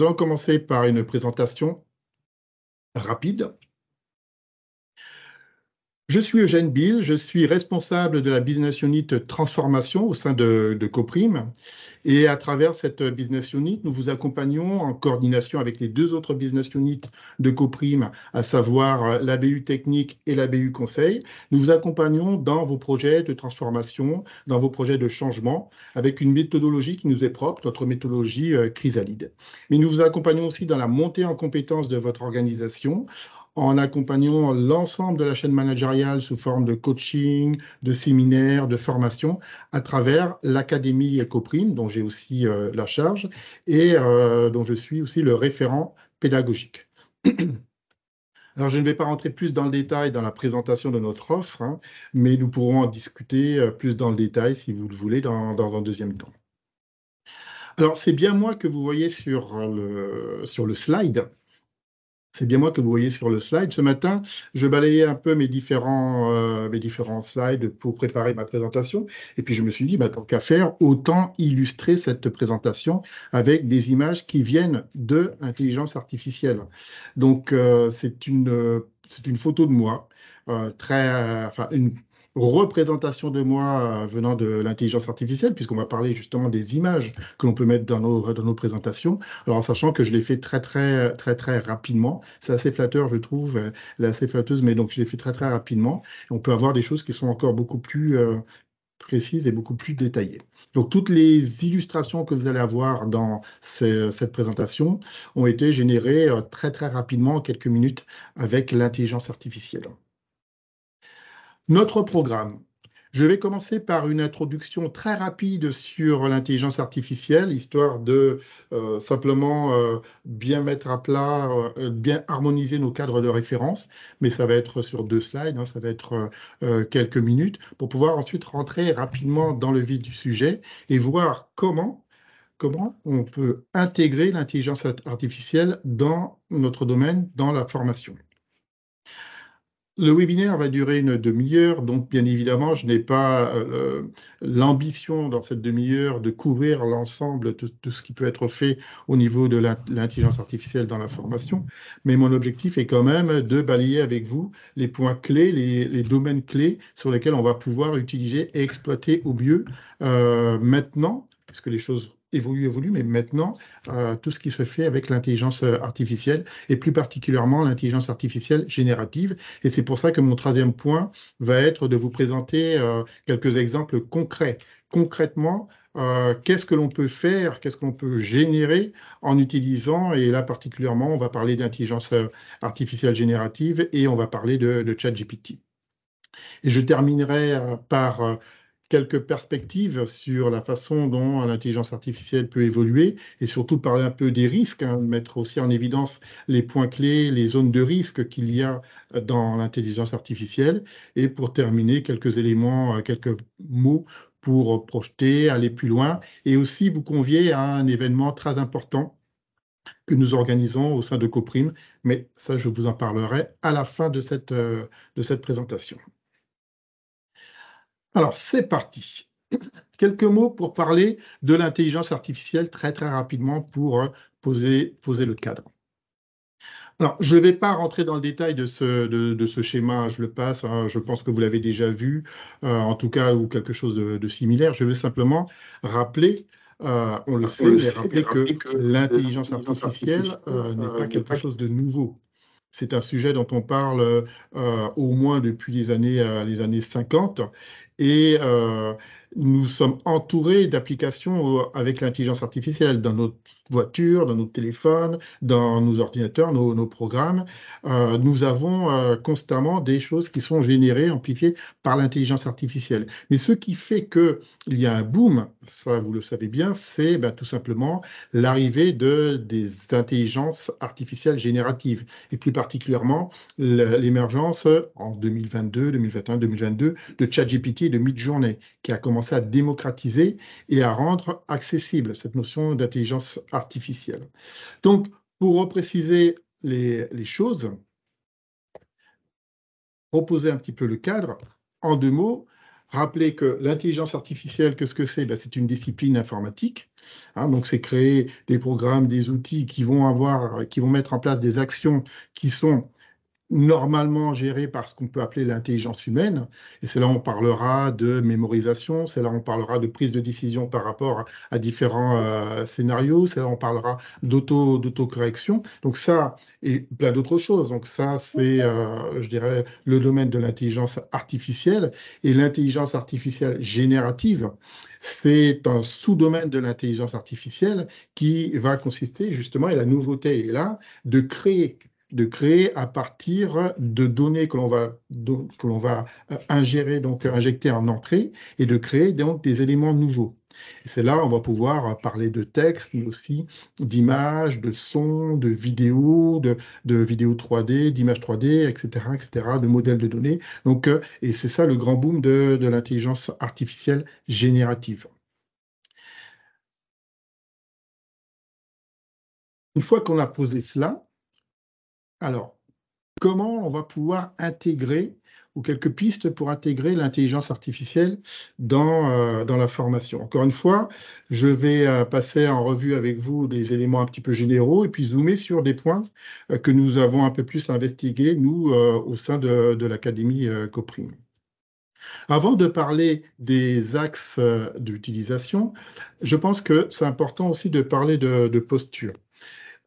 Nous allons commencer par une présentation rapide je suis Eugène Bill, je suis responsable de la business unit transformation au sein de, CoPrime. Et à travers cette business unit, nous vous accompagnons en coordination avec les deux autres business units de CoPrime, à savoir euh, l'ABU technique et l'ABU conseil. Nous vous accompagnons dans vos projets de transformation, dans vos projets de changement, avec une méthodologie qui nous est propre, notre méthodologie euh, chrysalide. Mais nous vous accompagnons aussi dans la montée en compétences de votre organisation en accompagnant l'ensemble de la chaîne managériale sous forme de coaching, de séminaires, de formations à travers l'Académie Ecoprime, dont j'ai aussi euh, la charge et euh, dont je suis aussi le référent pédagogique. Alors, je ne vais pas rentrer plus dans le détail dans la présentation de notre offre, hein, mais nous pourrons en discuter euh, plus dans le détail, si vous le voulez, dans, dans un deuxième temps. Alors, c'est bien moi que vous voyez sur le, sur le slide. C'est bien moi que vous voyez sur le slide. Ce matin, je balayais un peu mes différents, euh, mes différents slides pour préparer ma présentation. Et puis je me suis dit, bah, tant qu'à faire, autant illustrer cette présentation avec des images qui viennent de intelligence artificielle. Donc euh, c'est une, euh, une photo de moi, très, une représentation de moi euh, venant de l'intelligence artificielle, puisqu'on va parler justement des images que l'on peut mettre dans nos, nos présentations. Alors, en sachant que je l'ai fait très, très, très, très rapidement. C'est assez flatteur, je trouve. Euh, elle assez flatteuse, mais donc je l'ai fait très, très rapidement. on peut avoir des choses qui sont encore beaucoup plus euh, précises et beaucoup plus détaillées. Donc, toutes les illustrations que vous allez avoir dans cette présentation ont été générées très, très rapidement, en quelques minutes, avec l'intelligence artificielle. Notre programme. Je vais commencer par une introduction très rapide sur l'intelligence artificielle, histoire de euh, simplement euh, bien mettre à plat, euh, bien harmoniser nos cadres de référence, mais ça va être sur deux slides, hein, ça va être quelques minutes, pour pouvoir ensuite rentrer rapidement dans le vif du sujet et voir comment on peut intégrer l'intelligence artificielle dans notre domaine, dans la formation. Le webinaire va durer une demi-heure, donc bien évidemment, je n'ai pas euh, l'ambition dans cette demi-heure de couvrir l'ensemble de tout ce qui peut être fait au niveau de l'intelligence artificielle dans la formation, mais mon objectif est quand même de balayer avec vous les points clés, les, domaines clés sur lesquels on va pouvoir utiliser et exploiter au mieux euh, maintenant, que les choses évolue, évolue, mais maintenant, euh, tout ce qui se fait avec l'intelligence euh, artificielle, et plus particulièrement l'intelligence artificielle générative. Et c'est pour ça que mon troisième point va être de vous présenter euh, quelques exemples concrets. Concrètement, qu'est-ce que l'on peut faire, qu'est-ce qu'on peut générer en utilisant, et là particulièrement, on va parler d'intelligence artificielle générative et on va parler de, de ChatGPT. Et je terminerai par quelques perspectives sur la façon dont l'intelligence artificielle peut évoluer et surtout parler un peu des risques, hein, mettre aussi en évidence les points clés, les zones de risque qu'il y a dans l'intelligence artificielle et pour terminer quelques éléments, euh, quelques mots pour projeter, aller plus loin et aussi vous convier à un événement très important que nous organisons au sein de Coprime, mais ça je vous en parlerai à la fin de cette, euh, de cette présentation. Alors, c'est parti. Quelques mots pour parler de l'intelligence artificielle très très rapidement pour euh, poser, poser le cadre. Alors, je ne vais pas rentrer dans le détail de ce, de, ce schéma, je le passe, hein. je pense que vous l'avez déjà vu, euh, en tout cas, ou quelque chose de, similaire. Je vais simplement rappeler euh, on le ah, sait, mais rappeler que, l'intelligence artificielle n'est pas quelque chose de nouveau. C'est un sujet dont on parle au moins depuis les années, les années 50 et euh, nous sommes entourés d'applications euh, avec l'intelligence artificielle dans notre voitures, dans nos téléphones, dans nos ordinateurs, nos, programmes. Euh, nous avons euh, constamment des choses qui sont générées, amplifiées par l'intelligence artificielle. Mais ce qui fait qu'il y a un boom, vous le savez bien, c'est ben, tout simplement l'arrivée de, des intelligences artificielles génératives, et plus particulièrement l'émergence en 2022, 2021, 2022 de ChatGPT et de Midjourney, qui a commencé à démocratiser et à rendre accessible cette notion d'intelligence artificielle artificielle. Donc, pour repréciser les, les choses, reposer un petit peu le cadre, en deux mots, rappeler que l'intelligence artificielle, quest ce que c'est ben, C'est une discipline informatique. Hein, donc, c'est créer des programmes, des outils qui vont avoir, qui vont mettre en place des actions qui sont normalement géré par ce qu'on peut appeler l'intelligence humaine. Et c'est là on parlera de mémorisation, c'est là on parlera de prise de décision par rapport à différents euh, scénarios, c'est là on parlera d'auto d'autocorrection. Donc ça et plein d'autres choses. Donc ça c'est euh, je dirais le domaine de l'intelligence artificielle et l'intelligence artificielle générative. C'est un sous-domaine de l'intelligence artificielle qui va consister justement, et la nouveauté est là, de créer de créer à partir de données que l'on va, va euh, ingérer, donc euh, injecter en entrée, et de créer donc des éléments nouveaux. C'est là on va pouvoir euh, parler de texte, mais aussi d'images, de sons, de vidéos, de, vidéos 3D, d'images 3D, etc., etc., de modèles de données. Donc, et c'est ça le grand boom de l'intelligence artificielle générative. Une fois qu'on a posé cela, alors, comment on va pouvoir intégrer ou quelques pistes pour intégrer l'intelligence artificielle dans, euh, dans la formation. Encore une fois, je vais euh, passer en revue avec vous des éléments un petit peu généraux et puis zoomer sur des points euh, que nous avons un peu plus investigués, nous, au sein de, de l'Académie Coprime. Avant de parler des axes d'utilisation, je pense que c'est important aussi de parler de, de posture.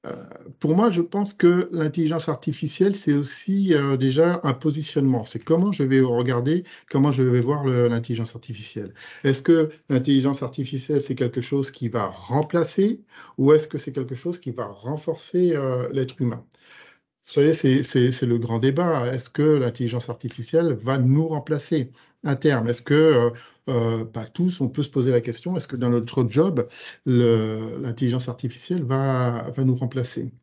Euh, pour moi, je pense que l'intelligence artificielle, c'est aussi euh, déjà un positionnement. C'est comment je vais regarder, comment je vais voir l'intelligence artificielle. Est-ce que l'intelligence artificielle, c'est quelque chose qui va remplacer ou est-ce que c'est quelque chose qui va renforcer euh, l'être humain vous savez, c'est le grand débat. Est-ce que l'intelligence artificielle va nous remplacer à terme Est-ce que euh, pas tous, on peut se poser la question, est-ce que dans notre job, l'intelligence artificielle va, nous remplacer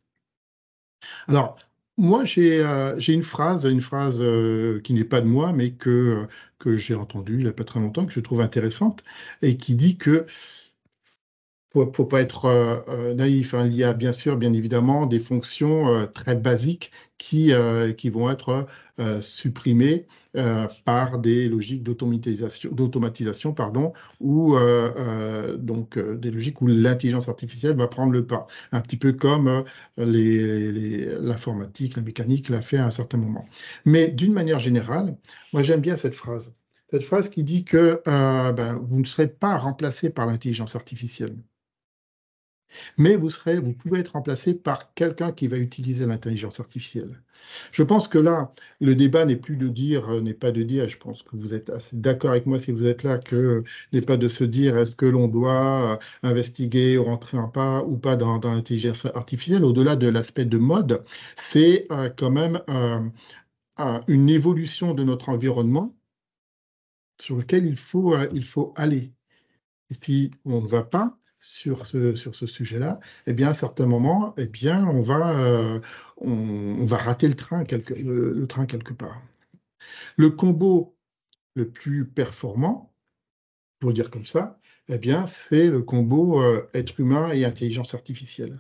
Alors, moi, euh, j'ai une phrase, une phrase euh, qui n'est pas de moi, mais que, que j'ai entendue il n'y a pas très longtemps, que je trouve intéressante, et qui dit que faut, faut pas être euh, euh, naïf. Hein. Il y a bien sûr, bien évidemment, des fonctions euh, très basiques qui, qui vont être supprimées par des logiques d'automatisation, d'automatisation, pardon, ou donc des logiques où l'intelligence artificielle va prendre le pas, un petit peu comme les l'informatique, la mécanique l'a fait à un certain moment. Mais d'une manière générale, moi j'aime bien cette phrase. Cette phrase qui dit que ben, vous ne serez pas remplacé par l'intelligence artificielle mais vous, serez, vous pouvez être remplacé par quelqu'un qui va utiliser l'intelligence artificielle. Je pense que là, le débat n'est plus de dire, euh, n'est pas de dire, je pense que vous êtes assez d'accord avec moi si vous êtes là, que n'est pas de se dire est-ce que l'on doit euh, investiguer ou rentrer en pas ou pas dans, l'intelligence artificielle. Au-delà de l'aspect de mode, c'est euh, quand même une évolution de notre environnement sur lequel il faut, il faut aller. Et si on ne va pas, sur ce, sur ce sujet-là, eh bien, à certains moments, eh bien, on va, euh, on, va rater le train, quelque, le, train quelque part. Le combo le plus performant, pour dire comme ça, eh bien, c'est le combo euh, être humain et intelligence artificielle.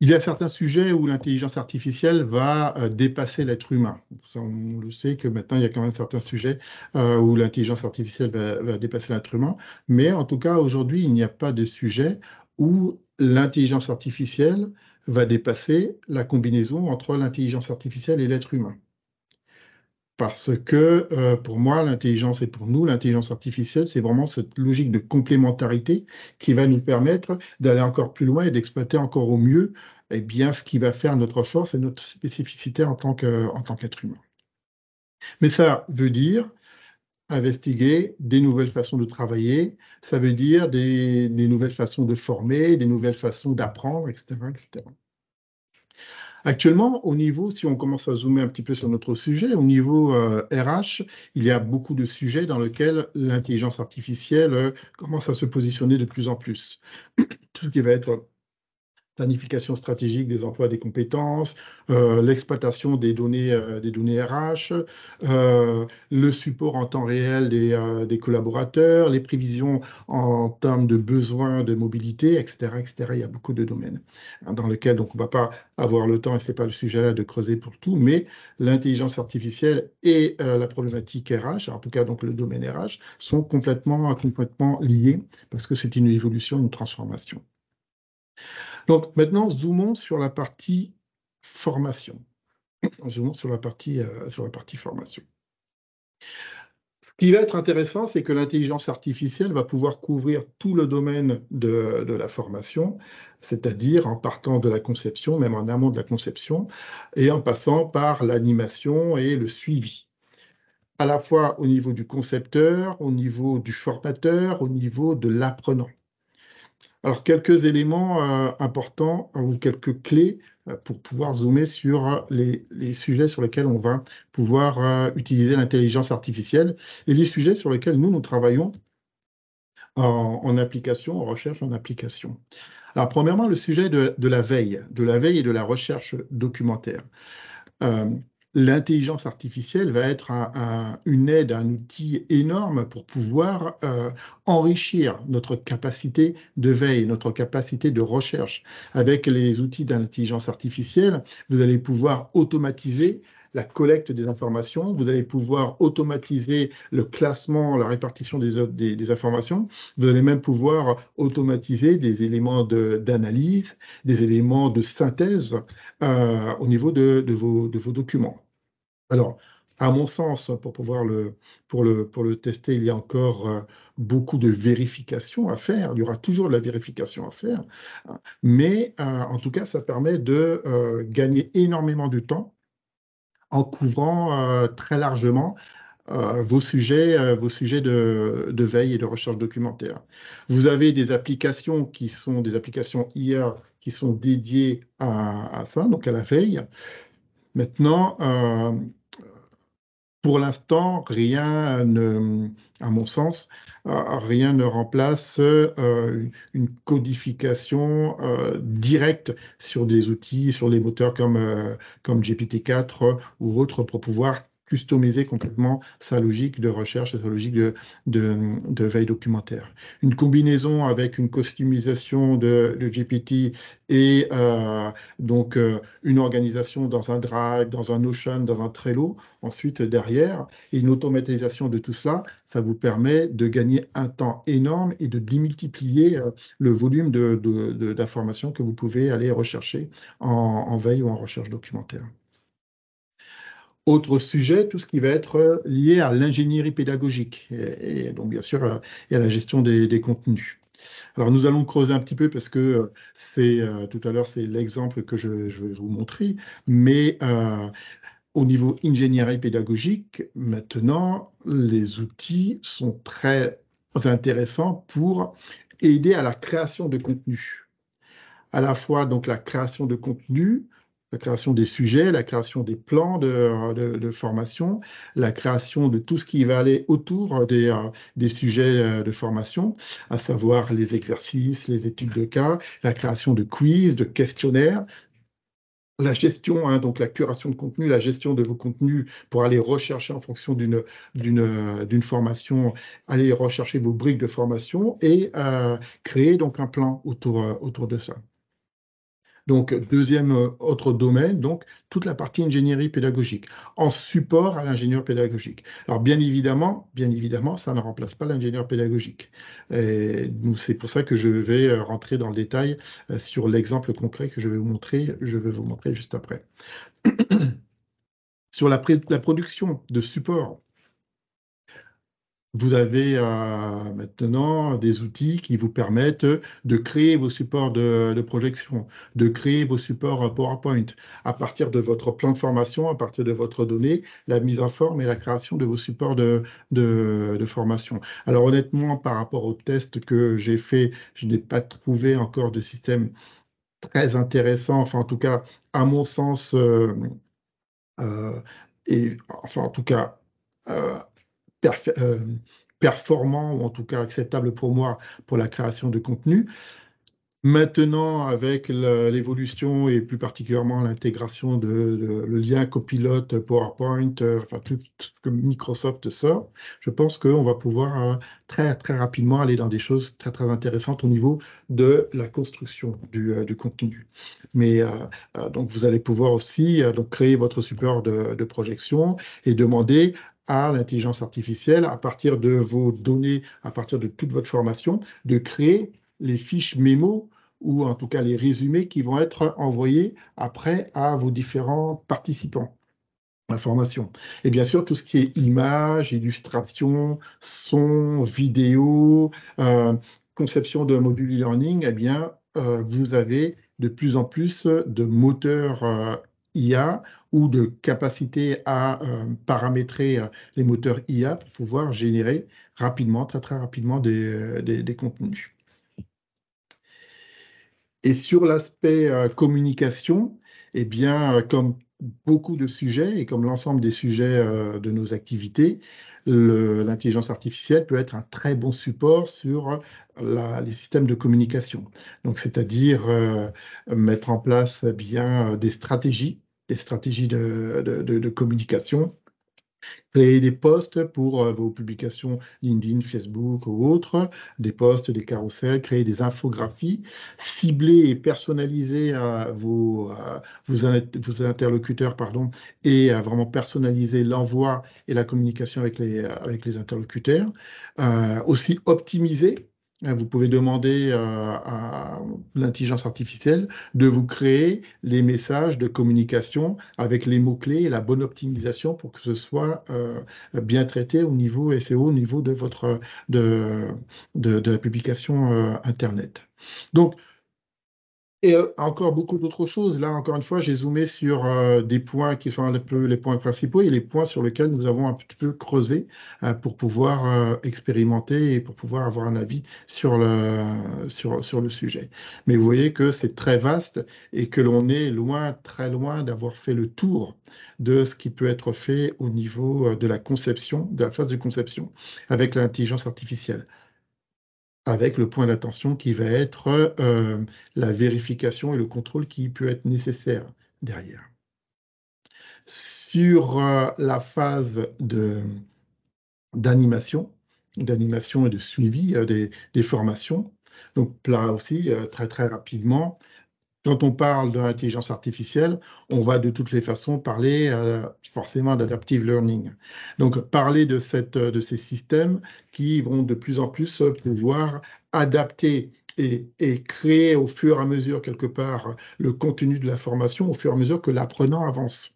Il y a certains sujets où l'intelligence artificielle va euh, dépasser l'être humain. on le sait que maintenant, il y a quand même certains sujets euh, où l'intelligence artificielle va dépasser l'être humain. Mais en tout cas, aujourd'hui, il n'y a pas de sujet où l'intelligence artificielle va dépasser la combinaison entre l'intelligence artificielle et l'être humain parce que euh, pour moi, l'intelligence et pour nous, l'intelligence artificielle, c'est vraiment cette logique de complémentarité qui va nous permettre d'aller encore plus loin et d'exploiter encore au mieux eh bien, ce qui va faire notre force et notre spécificité en tant qu'être humain. Mais ça veut dire investiguer des nouvelles façons de travailler, ça veut dire des, des nouvelles façons de former, des nouvelles façons d'apprendre, etc., etc. Actuellement, au niveau, si on commence à zoomer un petit peu sur notre sujet, au niveau RH, euh, il y a beaucoup de sujets dans lesquels l'intelligence artificielle euh, commence à se positionner de plus en plus. Tout ce qui va être planification stratégique des emplois des compétences, euh, l'exploitation des données, euh, des données RH, euh, le support en temps réel des, des, collaborateurs, les prévisions en termes de besoins de mobilité, etc., etc. Il y a beaucoup de domaines hein, dans lesquels donc on ne va pas avoir le temps et c'est pas le sujet là de creuser pour tout, mais l'intelligence artificielle et la problématique RH, en tout cas donc le domaine RH, sont complètement complètement liés parce que c'est une évolution, une transformation. Donc maintenant, zoomons sur la partie formation. Zoomons sur la partie, euh, sur la partie formation. Ce qui va être intéressant, c'est que l'intelligence artificielle va pouvoir couvrir tout le domaine de la formation, c'est-à-dire en partant de la conception, même en amont de la conception, et en passant par l'animation et le suivi à la fois au niveau du concepteur, au niveau du formateur, au niveau de l'apprenant. Alors, quelques éléments euh, importants euh, ou quelques clés euh, pour pouvoir zoomer sur les, sujets sur lesquels on va pouvoir utiliser l'intelligence artificielle et les sujets sur lesquels nous, nous travaillons en, application, en recherche en application. Alors, premièrement, le sujet de, de, la veille, de la veille et de la recherche documentaire l'intelligence artificielle va être une aide, un outil énorme pour pouvoir euh, enrichir notre capacité de veille, notre capacité de recherche. Avec les outils d'intelligence artificielle, vous allez pouvoir automatiser la collecte des informations, vous allez pouvoir automatiser le classement, la répartition des, des, informations, vous allez même pouvoir automatiser des éléments d'analyse, des éléments de synthèse euh, au niveau de vos documents. Alors, à mon sens, pour pouvoir le, pour le, pour le tester, il y a encore euh, beaucoup de vérifications à faire. Il y aura toujours de la vérification à faire. Hein. Mais euh, en tout cas, ça permet de euh, gagner énormément de temps en couvrant très largement vos sujets, vos sujets de, de, veille et de recherche documentaire. Vous avez des applications qui sont des applications IA qui sont dédiées à, à ça, donc à la veille. Maintenant, pour l'instant, rien ne, à mon sens, euh, rien ne remplace euh, une codification euh, directe sur des outils, sur les moteurs comme, comme GPT-4 ou autres pour pouvoir customiser complètement sa logique de recherche et sa logique de, veille documentaire. Une combinaison avec une customisation de, GPT et euh, donc euh, une organisation dans un Drive, dans un ocean dans un Trello, ensuite derrière, et une automatisation de tout cela, ça vous permet de gagner un temps énorme et de démultiplier euh, le volume d'informations de, que vous pouvez aller rechercher en veille ou en recherche documentaire. Autre sujet, tout ce qui va être euh, lié à l'ingénierie pédagogique. Et, donc, bien sûr, euh, et à la gestion des, contenus. Alors, nous allons creuser un petit peu parce que euh, c'est tout à l'heure, c'est l'exemple que je, vais vous montrer. Mais au niveau ingénierie pédagogique, maintenant, les outils sont très intéressants pour aider à la création de contenus. À la fois, donc, la création de contenu, la création des sujets, la création des plans de, formation, la création de tout ce qui va aller autour des, des, sujets euh, de formation, à savoir les exercices, les études de cas, la création de quiz, de questionnaires, la gestion, hein, donc la curation de contenu, la gestion de vos contenus pour aller rechercher en fonction d'une formation, aller rechercher vos briques de formation et euh, créer donc un plan autour euh, autour de ça. Donc, deuxième euh, autre domaine, donc toute la partie ingénierie pédagogique, en support à l'ingénieur pédagogique. Alors, bien évidemment, bien évidemment, ça ne remplace pas l'ingénieur pédagogique. C'est pour ça que je vais euh, rentrer dans le détail euh, sur l'exemple concret que je vais vous montrer, je vais vous montrer juste après. sur la, la production de supports vous avez euh, maintenant des outils qui vous permettent de créer vos supports de, projection, de créer vos supports PowerPoint à partir de votre plan de formation, à partir de votre donnée, la mise en forme et la création de vos supports de, formation. Alors honnêtement, par rapport aux tests que j'ai fait, je n'ai pas trouvé encore de système très intéressant, enfin en tout cas à mon sens, euh, euh, et enfin en tout cas euh, performant ou en tout cas acceptable pour moi pour la création de contenu. Maintenant, avec l'évolution et plus particulièrement l'intégration de, le lien copilote PowerPoint, euh, enfin tout, ce que Microsoft sort, je pense qu'on va pouvoir euh, très très rapidement aller dans des choses très très intéressantes au niveau de la construction du, contenu. Mais donc vous allez pouvoir aussi donc créer votre support de, de projection et demander à l'intelligence artificielle, à partir de vos données, à partir de toute votre formation, de créer les fiches mémo ou en tout cas les résumés qui vont être envoyés après à vos différents participants la formation. Et bien sûr, tout ce qui est images, illustrations, son, vidéo, euh, conception de module e-learning, eh bien, euh, vous avez de plus en plus de moteurs euh, IA ou de capacité à euh, paramétrer euh, les moteurs IA pour pouvoir générer rapidement, très très rapidement des, euh, contenus. Et sur l'aspect communication, eh bien, comme beaucoup de sujets et comme l'ensemble des sujets de nos activités, l'intelligence artificielle peut être un très bon support sur les systèmes de communication. Donc, c'est-à-dire mettre en place eh bien des stratégies des stratégies de, communication. Créer des posts pour euh, vos publications LinkedIn, Facebook ou autres, des posts, des carousels, créer des infographies, cibler et personnaliser euh, euh, vos, interlocuteurs pardon, et vraiment personnaliser l'envoi et la communication avec les interlocuteurs. aussi optimiser euh, vous pouvez demander euh, à, l'intelligence artificielle de vous créer les messages de communication avec les mots-clés et la bonne optimisation pour que ce soit euh, bien traité au niveau SEO, au niveau de, votre, de, de, la publication Internet. Donc, et euh, encore beaucoup d'autres choses. Là, encore une fois, j'ai zoomé sur euh, des points qui sont un peu les points principaux et les points sur lesquels nous avons un petit peu creusé euh, pour pouvoir expérimenter et pour pouvoir avoir un avis sur le, sur, sur le sujet. Mais vous voyez que c'est très vaste et que l'on est loin, très loin d'avoir fait le tour de ce qui peut être fait au niveau de la conception, de la phase de conception avec l'intelligence artificielle avec le point d'attention qui va être euh, la vérification et le contrôle qui peut être nécessaire derrière. Sur euh, la phase d'animation, d'animation et de suivi euh, des, formations, donc là aussi, très très rapidement, quand on parle d'intelligence artificielle, on va de toutes les façons parler euh, forcément d'adaptive learning. Donc parler de, ces systèmes qui vont de plus en plus pouvoir adapter et, créer au fur et à mesure, quelque part, le contenu de la formation au fur et à mesure que l'apprenant avance.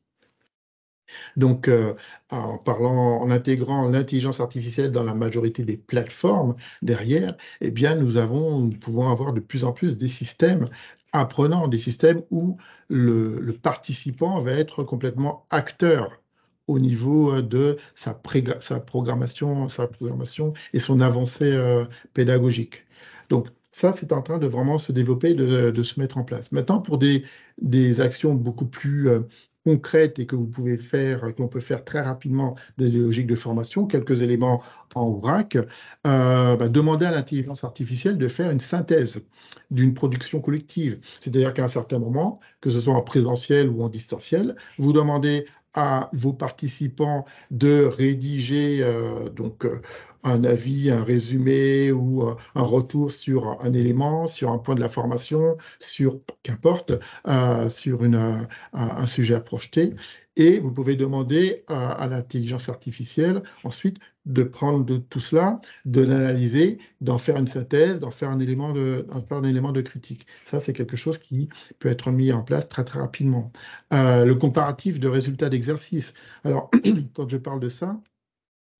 Donc, euh, en parlant, en intégrant l'intelligence artificielle dans la majorité des plateformes derrière, eh bien, nous avons, nous pouvons avoir de plus en plus des systèmes apprenants, des systèmes où le, participant va être complètement acteur au niveau euh, de sa, sa programmation, sa programmation et son avancée euh, pédagogique. Donc, ça, c'est en train de vraiment se développer, de, de, se mettre en place. Maintenant, pour des actions beaucoup plus concrète et que vous pouvez faire, qu'on peut faire très rapidement des logiques de formation, quelques éléments en vrac, euh, bah, demander à l'intelligence artificielle de faire une synthèse d'une production collective. C'est-à-dire qu'à un certain moment, que ce soit en présentiel ou en distanciel, vous demandez à vos participants de rédiger euh, donc euh, un avis, un résumé ou euh, un retour sur un élément, sur un point de la formation, sur qu'importe, sur une, un, un sujet à projeter et vous pouvez demander à, l'intelligence artificielle ensuite de prendre de, tout cela, de l'analyser, d'en faire une synthèse, d'en faire un élément de, critique. Ça, c'est quelque chose qui peut être mis en place très très rapidement. Euh, le comparatif de résultats d'exercice. Alors, quand je parle de ça,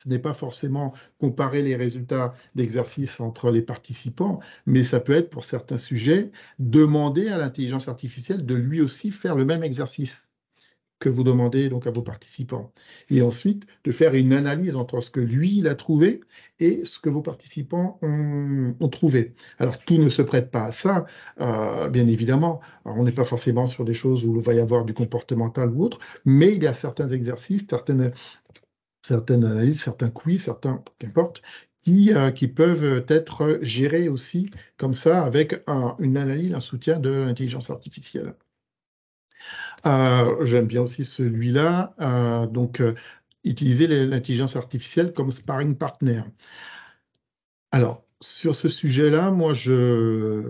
ce n'est pas forcément comparer les résultats d'exercice entre les participants, mais ça peut être pour certains sujets demander à l'intelligence artificielle de lui aussi faire le même exercice que vous demandez donc à vos participants. Et ensuite, de faire une analyse entre ce que lui, il a trouvé et ce que vos participants ont, trouvé. Alors, tout ne se prête pas à ça, euh, bien évidemment. on n'est pas forcément sur des choses où il va y avoir du comportemental ou autre, mais il y a certains exercices, certaines, analyses, certains quiz, certains, qu'importe, qui, euh, qui, peuvent être gérés aussi comme ça avec une analyse, un soutien de l'intelligence artificielle. Euh, j'aime bien aussi celui-là. Euh, donc, euh, utiliser l'intelligence artificielle comme sparring partner. Alors, sur ce sujet-là, moi, je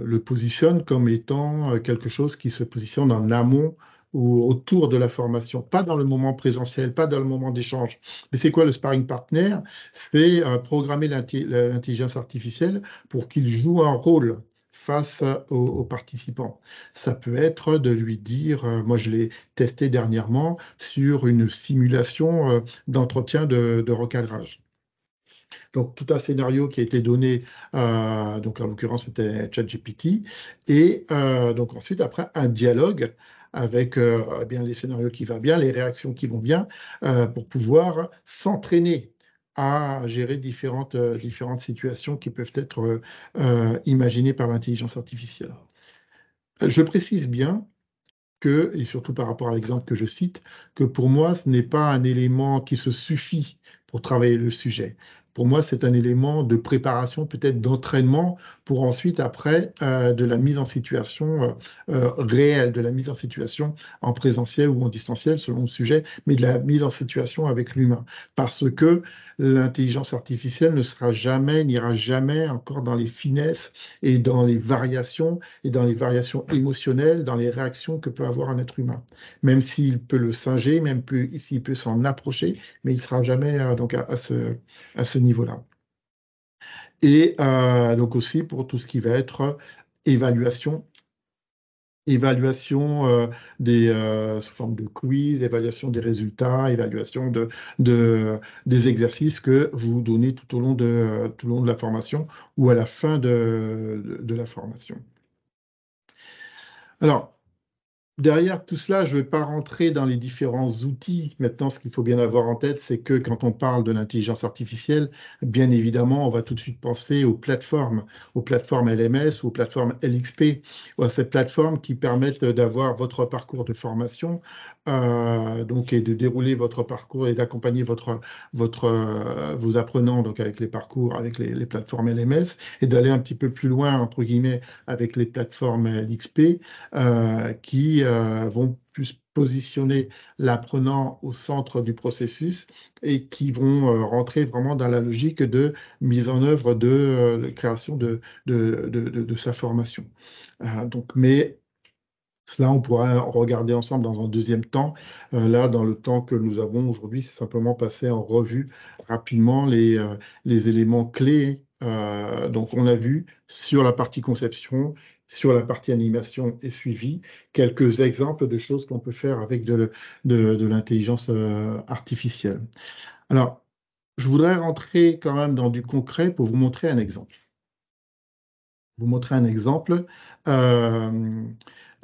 le positionne comme étant quelque chose qui se positionne en amont ou autour de la formation, pas dans le moment présentiel, pas dans le moment d'échange. Mais c'est quoi le sparring partner C'est programmer l'intelligence artificielle pour qu'il joue un rôle face aux, participants. Ça peut être de lui dire, euh, moi je l'ai testé dernièrement sur une simulation euh, d'entretien de, recadrage. Donc tout un scénario qui a été donné, euh, donc en l'occurrence c'était ChatGPT, et donc ensuite après un dialogue avec eh bien les scénarios qui vont bien, les réactions qui vont bien, pour pouvoir s'entraîner à gérer différentes, euh, différentes situations qui peuvent être euh, euh, imaginées par l'intelligence artificielle. Je précise bien que, et surtout par rapport à l'exemple que je cite, que pour moi, ce n'est pas un élément qui se suffit pour travailler le sujet pour moi, c'est un élément de préparation, peut-être d'entraînement, pour ensuite, après, euh, de la mise en situation euh, euh, réelle, de la mise en situation en présentiel ou en distanciel, selon le sujet, mais de la mise en situation avec l'humain. Parce que l'intelligence artificielle ne sera jamais, n'ira jamais encore dans les finesses et dans les variations, et dans les variations émotionnelles, dans les réactions que peut avoir un être humain. Même s'il peut le singer, même s'il peut s'en approcher, mais il ne sera jamais donc à, à ce niveau et euh, donc aussi pour tout ce qui va être évaluation évaluation euh, des euh, sous forme de quiz, évaluation des résultats, évaluation des exercices que vous donnez tout au long de tout long de la formation ou à la fin de, de la formation. Alors, derrière tout cela, je ne vais pas rentrer dans les différents outils. Maintenant, ce qu'il faut bien avoir en tête, c'est que quand on parle de l'intelligence artificielle, bien évidemment, on va tout de suite penser aux plateformes, aux plateformes LMS, aux plateformes LXP, ou à ces plateformes qui permettent d'avoir votre parcours de formation, euh, donc, et de dérouler votre parcours et d'accompagner votre, votre, euh, vos apprenants donc avec les parcours, avec les, plateformes LMS, et d'aller un petit peu plus loin, entre guillemets, avec les plateformes LXP euh, qui vont plus positionner l'apprenant au centre du processus et qui vont rentrer vraiment dans la logique de mise en œuvre de, la création de, de, de, sa formation. donc, mais cela, on pourra regarder ensemble dans un deuxième temps. Euh, là, dans le temps que nous avons aujourd'hui, c'est simplement passer en revue rapidement les, euh, éléments clés. Euh, donc, on a vu sur la partie conception, sur la partie animation et suivi, quelques exemples de choses qu'on peut faire avec de, l'intelligence artificielle. Alors, je voudrais rentrer quand même dans du concret pour vous montrer un exemple. Vous montrer un exemple.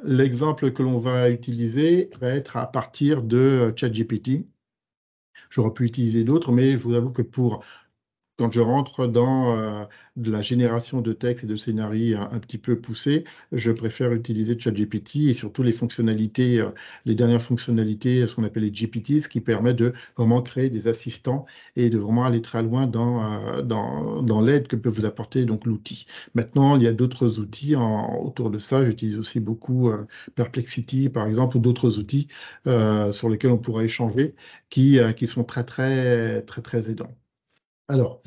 L'exemple que l'on va utiliser va être à partir de euh, ChatGPT. J'aurais pu utiliser d'autres, mais je vous avoue que pour quand je rentre dans euh, de la génération de textes et de scénarii un, petit peu poussés, je préfère utiliser ChatGPT et surtout les fonctionnalités, euh, les dernières fonctionnalités, ce qu'on appelle les GPTs, ce qui permet de vraiment créer des assistants et de vraiment aller très loin euh, dans, dans, l'aide que peut vous apporter donc l'outil. Maintenant, il y a d'autres outils autour de ça. J'utilise aussi beaucoup Perplexity, par exemple, ou d'autres outils sur lesquels on pourra échanger qui, qui sont très, très, très, très aidants. Alors,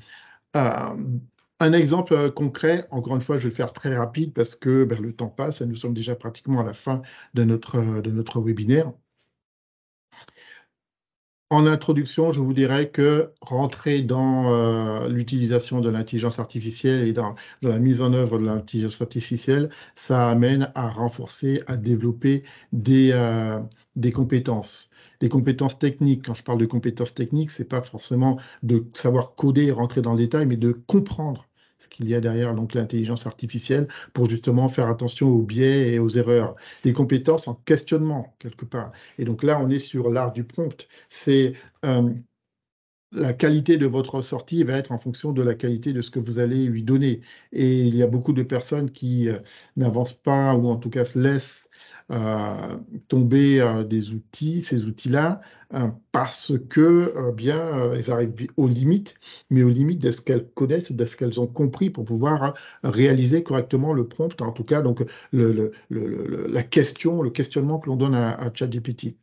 euh, un exemple euh, concret, encore une fois, je vais faire très rapide parce que ben, le temps passe et nous sommes déjà pratiquement à la fin de notre, euh, webinaire. En introduction, je vous dirais que rentrer dans l'utilisation de l'intelligence artificielle et dans, la mise en œuvre de l'intelligence artificielle, ça amène à renforcer, à développer des compétences des compétences techniques. Quand je parle de compétences techniques, ce n'est pas forcément de savoir coder et rentrer dans le détail, mais de comprendre ce qu'il y a derrière donc l'intelligence artificielle pour justement faire attention aux biais et aux erreurs, des compétences en questionnement quelque part. Et donc là, on est sur l'art du prompt. C'est euh, la qualité de votre sortie va être en fonction de la qualité de ce que vous allez lui donner. Et il y a beaucoup de personnes qui euh, n'avancent pas ou en tout cas se laissent euh, tomber euh, des outils, ces outils-là, euh, parce que bien, ils arrivent aux limites, mais aux limites de ce qu'elles connaissent de ce qu'elles ont compris pour pouvoir réaliser correctement le prompt, en tout cas donc le, la question, le questionnement que l'on donne à, à ChatGPT.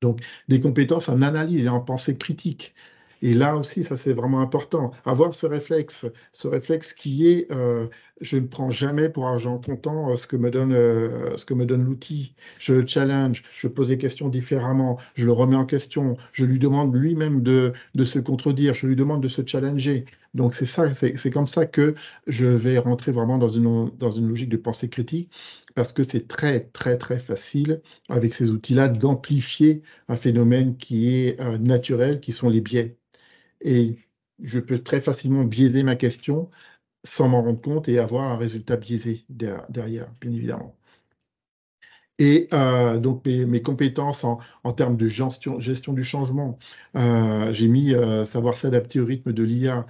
Donc, des compétences en analyse et en pensée critique, et là aussi, ça c'est vraiment important. Avoir ce réflexe, ce réflexe qui est euh, je ne prends jamais pour argent comptant euh, ce que me donne euh, ce que me donne l'outil. Je le challenge, je pose des questions différemment, je le remets en question, je lui demande lui-même de, se contredire, je lui demande de se challenger. Donc c'est ça, c'est comme ça que je vais rentrer vraiment dans une, dans une logique de pensée critique, parce que c'est très très très facile avec ces outils-là d'amplifier un phénomène qui est naturel, qui sont les biais et je peux très facilement biaiser ma question sans m'en rendre compte et avoir un résultat biaisé derrière, bien évidemment. Et euh, donc mes, mes, compétences en, en termes de gestion, gestion du changement, euh, j'ai mis euh, savoir s'adapter au rythme de l'IA.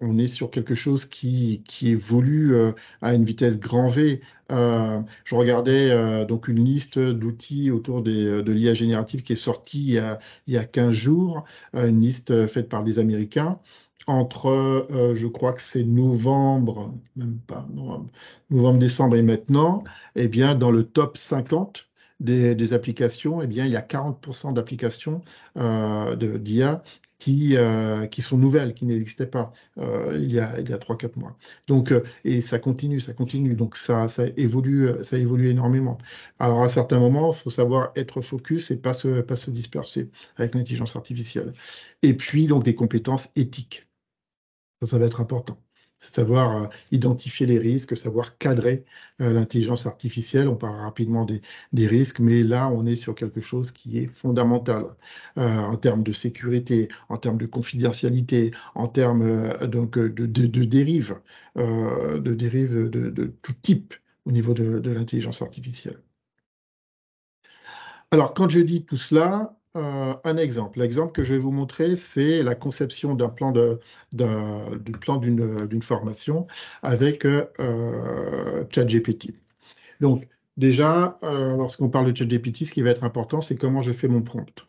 On est sur quelque chose qui, qui évolue euh, à une vitesse grand V. Euh, je regardais donc une liste d'outils autour des, de l'IA générative qui est sortie il y a, il y a 15 jours, une liste faite par des Américains entre, euh, je crois que c'est novembre, même pas novembre, décembre et maintenant, eh bien, dans le top 50 des, applications, eh bien, il y a 40% d'applications euh, d'IA euh, qui, sont nouvelles, qui n'existaient pas euh, il y a, il y 3-4 mois. Donc, et ça continue, ça continue. Donc, ça, ça, évolue, ça évolue énormément. Alors, à certains moments, il faut savoir être focus et pas se, pas se disperser avec l'intelligence artificielle. Et puis, donc, des compétences éthiques. Ça, va être important. C'est savoir euh, identifier les risques, savoir cadrer euh, l'intelligence artificielle. On parle rapidement des, risques, mais là, on est sur quelque chose qui est fondamental euh, en termes de sécurité, en termes de confidentialité, en termes donc de, dérives, de dérives de, tout type au niveau de l'intelligence artificielle. Alors, quand je dis tout cela, un exemple. L'exemple que je vais vous montrer, c'est la conception d'un plan de, plan d'une formation avec euh, ChatGPT. Donc déjà, euh, lorsqu'on parle de ChatGPT, ce qui va être important, c'est comment je fais mon prompt.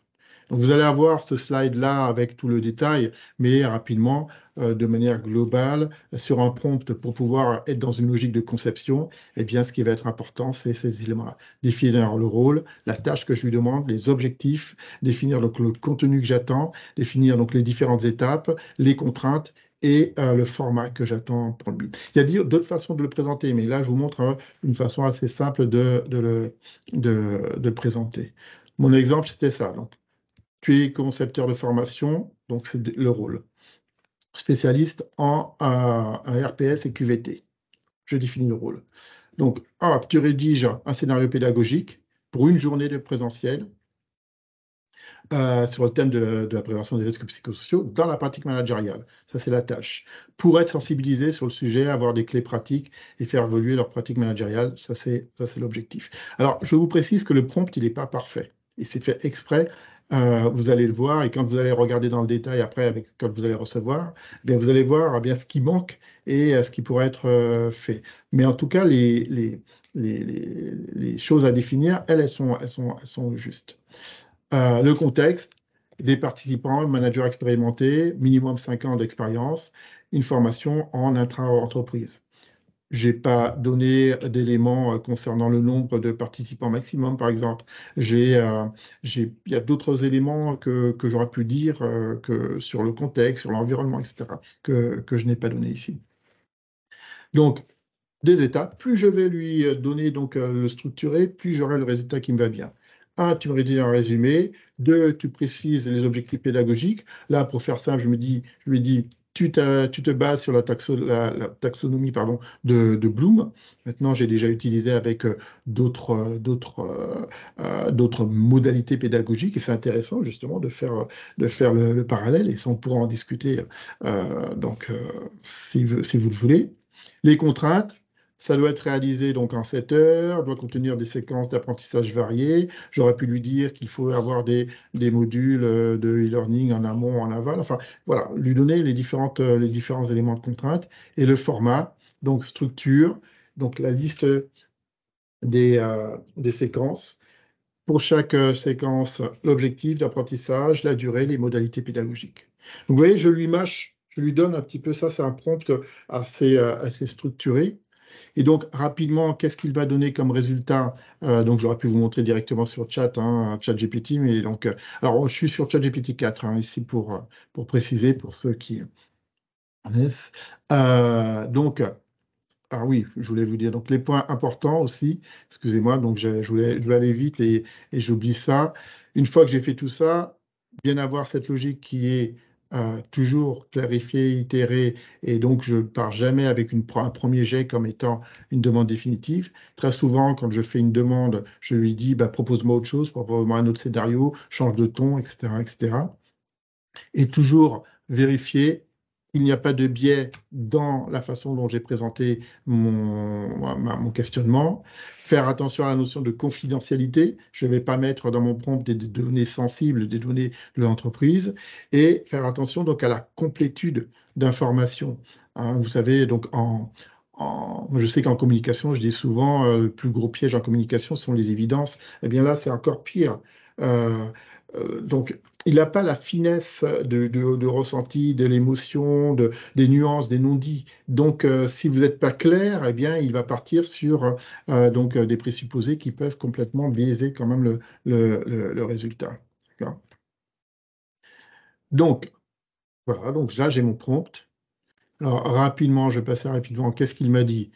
Donc vous allez avoir ce slide-là avec tout le détail, mais rapidement, euh, de manière globale, sur un prompt pour pouvoir être dans une logique de conception, eh bien, ce qui va être important, c'est ces éléments-là. Définir le rôle, la tâche que je lui demande, les objectifs, définir le contenu que j'attends, définir donc les différentes étapes, les contraintes et euh, le format que j'attends pour lui. Il y a d'autres façons de le présenter, mais là, je vous montre hein, une façon assez simple de, le, de le présenter. Mon exemple, c'était ça. Donc, tu es concepteur de formation, donc c'est le rôle. Spécialiste en euh, RPS et QVT. Je définis le rôle. Donc, ah, tu rédiges un scénario pédagogique pour une journée de présentiel euh, sur le thème de la, de la, prévention des risques psychosociaux dans la pratique managériale. Ça, c'est la tâche. Pour être sensibilisé sur le sujet, avoir des clés pratiques et faire évoluer leur pratique managériale, ça, c'est l'objectif. Alors, je vous précise que le prompt, il n'est pas parfait et c'est fait exprès. Euh, vous allez le voir et quand vous allez regarder dans le détail après avec ce vous allez recevoir, eh bien vous allez voir eh bien ce qui manque et euh, ce qui pourrait être euh, fait. Mais en tout cas, les, les, les, les, choses à définir, elles, elles sont, elles sont, elles sont justes. Euh, le contexte, des participants, manager expérimenté, minimum 5 ans d'expérience, une formation en intra-entreprise. J'ai pas donné d'éléments euh, concernant le nombre de participants maximum, par exemple. Euh, j'ai, il y a d'autres éléments que, que j'aurais pu dire euh, que sur le contexte, sur l'environnement, etc., que, que je n'ai pas donné ici. Donc, des étapes. Plus je vais lui donner donc le structuré, plus j'aurai le résultat qui me va bien. Un, tu me rédiges un résumé. Deux, tu précises les objectifs pédagogiques. Là, pour faire simple, je me dis, je lui dis, tu, te bases sur la, taxonomie pardon, de, Bloom. Maintenant, j'ai déjà utilisé avec euh, d'autres, euh, d'autres, euh, d'autres modalités pédagogiques et c'est intéressant justement de faire, le, parallèle et on pourra en discuter donc, si, si vous le voulez. Les contraintes, ça doit être réalisé donc en 7 heures, doit contenir des séquences d'apprentissage variées. J'aurais pu lui dire qu'il faut avoir des, modules euh, de e-learning en amont, en aval. Enfin, voilà, lui donner les, différentes, euh, les différents éléments de contrainte et le format, donc structure, donc la liste des, euh, séquences. Pour chaque séquence, l'objectif d'apprentissage, la durée, les modalités pédagogiques. Donc, vous voyez, je lui mâche, je lui donne un petit peu ça, c'est un prompt assez, assez structuré et donc, rapidement, qu'est-ce qu'il va donner comme résultat euh, Donc, j'aurais pu vous montrer directement sur chat, hein, GPT, mais donc, euh, alors, je suis sur gpt 4 hein, ici pour, pour préciser pour ceux qui connaissent. Euh, donc, ah oui, je voulais vous dire. Donc, les points importants aussi, excusez-moi, donc je, voulais, aller vite et j'oublie ça. Une fois que j'ai fait tout ça, bien avoir cette logique qui est euh, toujours clarifier, itérer, et donc je ne pars jamais avec un premier jet comme étant une demande définitive. Très souvent, quand je fais une demande, je lui dis bah, propose-moi autre chose, propose-moi un autre scénario, change de ton, etc. etc. Et toujours vérifier il n'y a pas de biais dans la façon dont j'ai présenté mon, mon, questionnement. Faire attention à la notion de confidentialité. Je ne vais pas mettre dans mon prompt des, données sensibles, des données de l'entreprise. Et faire attention donc à la complétude d'informations. Hein. vous savez, donc en, je sais qu'en communication, je dis souvent, euh, le plus gros piège en communication sont les évidences. Eh bien là, c'est encore pire. Euh, euh, donc, il n'a pas la finesse de, ressenti, de l'émotion, des nuances, des non-dits. Donc, euh, si vous n'êtes pas clair, eh bien, il va partir sur euh, donc euh, des présupposés qui peuvent complètement biaiser quand même le, le résultat. Donc, voilà. Donc là, j'ai mon prompt. Alors, rapidement, je vais passer rapidement. Qu'est-ce qu'il m'a dit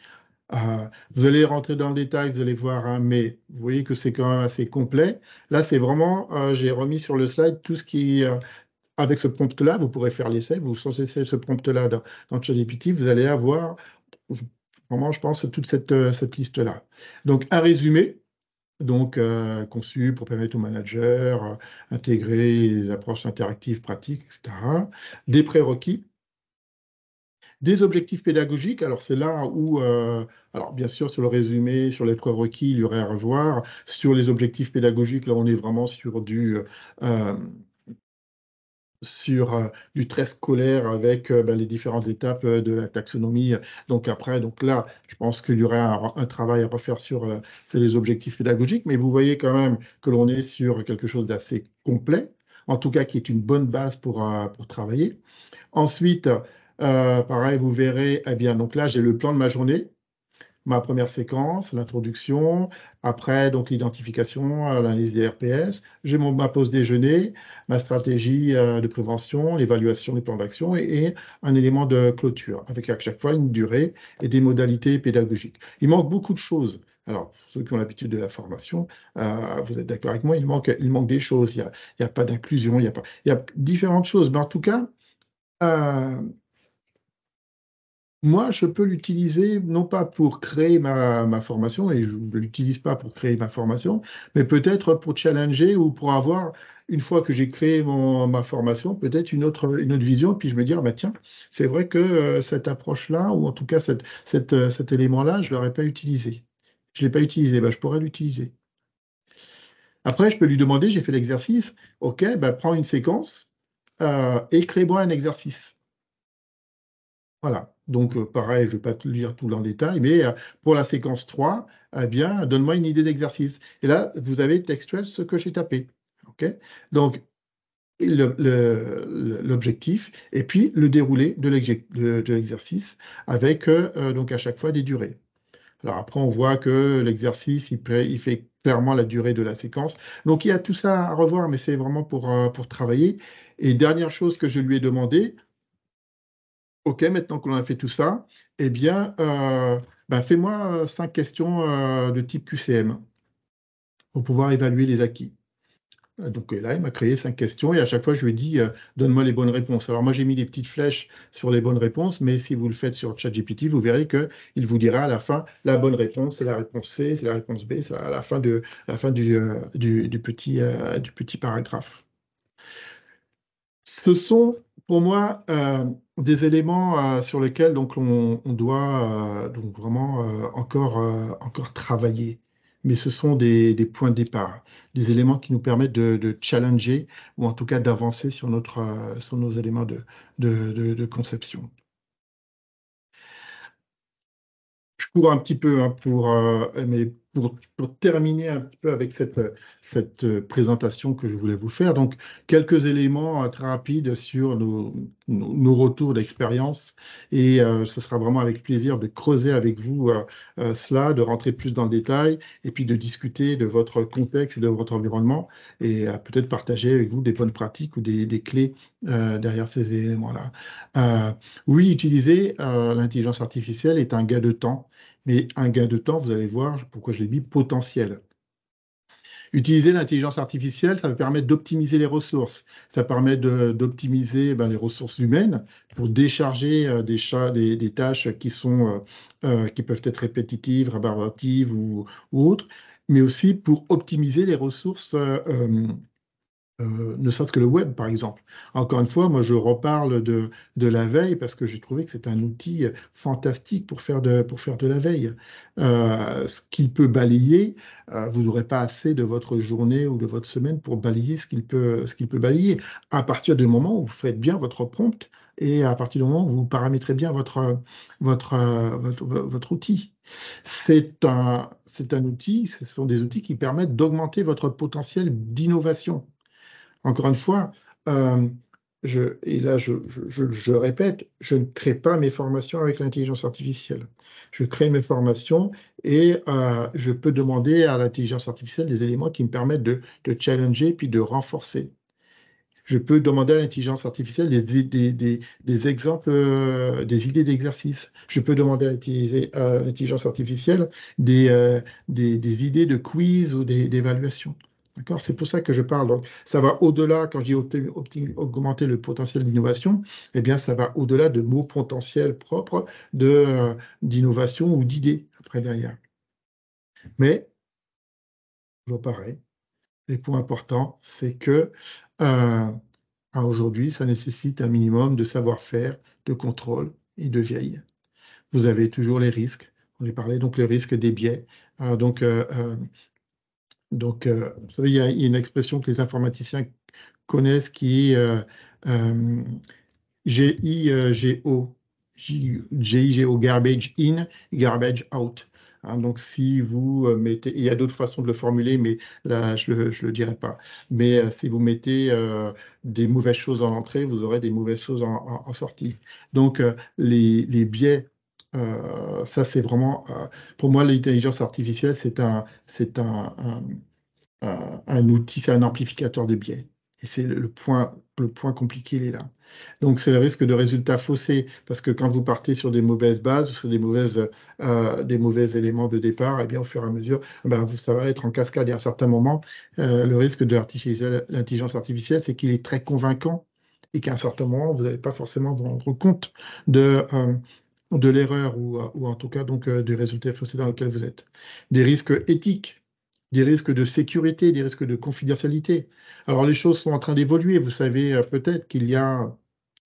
ah, vous allez rentrer dans le détail, vous allez voir, hein, mais vous voyez que c'est quand même assez complet. Là, c'est vraiment, euh, j'ai remis sur le slide tout ce qui, euh, avec ce prompt-là, vous pourrez faire l'essai, vous sentez ce prompt-là dans, dans ChatGPT, vous allez avoir, vraiment, je pense, toute cette, euh, cette liste-là. Donc, un résumé, donc conçu pour permettre aux managers d'intégrer des intégrer les approches interactives pratiques, etc. Des prérequis, des objectifs pédagogiques, alors c'est là où, euh, alors bien sûr sur le résumé, sur les prérequis, il y aurait à revoir. Sur les objectifs pédagogiques, là on est vraiment sur du... Euh, sur euh, du trait scolaire avec ben, les différentes étapes de la taxonomie. Donc après, donc là, je pense qu'il y aurait un, travail à refaire sur, les objectifs pédagogiques, mais vous voyez quand même que l'on est sur quelque chose d'assez complet, en tout cas qui est une bonne base pour travailler. Ensuite, euh, pareil, vous verrez, eh bien, donc là, j'ai le plan de ma journée, ma première séquence, l'introduction, après, donc, l'identification, euh, l'analyse des RPS, j'ai ma pause déjeuner, ma stratégie euh, de prévention, l'évaluation des plans d'action et, un élément de clôture, avec à chaque fois une durée et des modalités pédagogiques. Il manque beaucoup de choses. Alors, ceux qui ont l'habitude de la formation, vous êtes d'accord avec moi, il manque, il manque des choses. Il n'y a, pas d'inclusion, il, il y a, différentes choses. Mais en tout cas, moi, je peux l'utiliser non pas pour créer ma, formation, et je ne l'utilise pas pour créer ma formation, mais peut-être pour challenger ou pour avoir, une fois que j'ai créé ma formation, peut-être une autre, une autre vision, puis je me dis, ah, bah, tiens, c'est vrai que euh, cette approche-là, ou en tout cas euh, cet élément-là, je ne l'aurais pas utilisé. Je ne l'ai pas utilisé, bah, je pourrais l'utiliser. Après, je peux lui demander, j'ai fait l'exercice, ok, bah, prends une séquence euh, et crée-moi un exercice. Voilà, donc, euh, pareil, je ne vais pas te lire tout en détail, mais euh, pour la séquence 3, eh bien, donne-moi une idée d'exercice. Et là, vous avez textuel ce que j'ai tapé. Donc, l'objectif et puis le déroulé de l'exercice avec euh, donc à chaque fois des durées. Alors après, on voit que l'exercice, il, fait clairement la durée de la séquence. Donc il y a tout ça à revoir, mais c'est vraiment pour, pour travailler. Et dernière chose que je lui ai demandé, OK, maintenant l'on a fait tout ça, eh bien, euh, bah, fais-moi euh, cinq questions euh, de type QCM pour pouvoir évaluer les acquis. Donc là, il m'a créé cinq questions et à chaque fois, je lui ai dit, donne-moi les bonnes réponses. Alors moi, j'ai mis des petites flèches sur les bonnes réponses, mais si vous le faites sur ChatGPT, vous verrez qu'il vous dira à la fin la bonne réponse, c'est la réponse C, c'est la réponse B, c'est à la fin, de, la fin du, du, petit, du petit paragraphe. Ce sont pour moi, euh, des éléments euh, sur lesquels donc, on, doit euh, donc, vraiment encore, encore travailler. Mais ce sont des, points de départ, des éléments qui nous permettent de, challenger ou en tout cas d'avancer sur, notre, sur nos éléments de, conception. Je cours un petit peu hein, pour, mais pour, terminer un peu avec cette, cette présentation que je voulais vous faire, donc quelques éléments euh, très rapides sur nos, nos, retours d'expérience et euh, ce sera vraiment avec plaisir de creuser avec vous euh, cela, de rentrer plus dans le détail et puis de discuter de votre contexte et de votre environnement et peut-être partager avec vous des bonnes pratiques ou des, des clés derrière ces éléments-là. oui, utiliser l'intelligence artificielle est un gain de temps mais un gain de temps, vous allez voir pourquoi je l'ai mis potentiel. Utiliser l'intelligence artificielle, ça va permettre d'optimiser les ressources. Ça permet d'optimiser ben, les ressources humaines pour décharger euh, des, tâches qui, sont, euh, euh, qui peuvent être répétitives, rébarbatives ou, autres, mais aussi pour optimiser les ressources euh, ne serait-ce que le web, par exemple. Encore une fois, moi, je reparle de, de la veille parce que j'ai trouvé que c'est un outil euh, fantastique pour faire de, pour faire de la veille. Euh, ce qu'il peut balayer, vous n'aurez pas assez de votre journée ou de votre semaine pour balayer ce qu'il peut, ce qu'il peut balayer. À partir du moment où vous faites bien votre prompt et à partir du moment où vous paramétrez bien votre, votre, votre, outil. C'est un, un outil, ce sont des outils qui permettent d'augmenter votre potentiel d'innovation. Encore une fois, euh, je, et là je, répète, je ne crée pas mes formations avec l'intelligence artificielle. Je crée mes formations et euh, je peux demander à l'intelligence artificielle des éléments qui me permettent de, de challenger puis de renforcer je peux demander à l'intelligence artificielle des, des, exemples, euh, des idées d'exercice. Je peux demander à l'intelligence artificielle des, idées de quiz ou d'évaluation. C'est pour ça que je parle. ça va au-delà, quand j'ai augmenter le potentiel d'innovation, eh bien, ça va au-delà de mots potentiels propres euh, d'innovation ou d'idées après derrière. Mais, toujours pareil, les points importants, c'est que euh, aujourd'hui, ça nécessite un minimum de savoir-faire, de contrôle et de vieille. Vous avez toujours les risques. On a parlé donc le risque des biais, euh, donc donc, euh, vous savez, il y a une expression que les informaticiens connaissent qui est euh, euh GIGO, GIGO, garbage in, garbage out. Hein, donc, si vous euh, mettez, il y a d'autres façons de le formuler, mais là, je ne le, le, dirai pas. Mais si vous mettez des mauvaises choses en entrée, vous aurez des mauvaises choses en, sortie. Donc, les, les, biais euh, ça, c'est vraiment, euh, pour moi, l'intelligence artificielle, c'est un, c'est un, un, outil, un amplificateur des biais. Et c'est le, point, le point compliqué, il est là. Donc, c'est le risque de résultats faussés, parce que quand vous partez sur des mauvaises bases ou sur des, mauvaises, euh, des mauvais éléments de départ, et eh bien, au fur et à mesure, eh ben, ça va être en cascade. Et à un certain moment, le risque de l'intelligence artificielle, c'est qu'il est très convaincant et qu'à un certain moment, vous n'allez pas forcément vous rendre compte de, de l'erreur ou, euh, ou, en tout cas donc euh, du résultat dans lequel vous êtes. Des risques éthiques, des risques de sécurité, des risques de confidentialité. Alors les choses sont en train d'évoluer. Vous savez euh, peut-être qu'il y a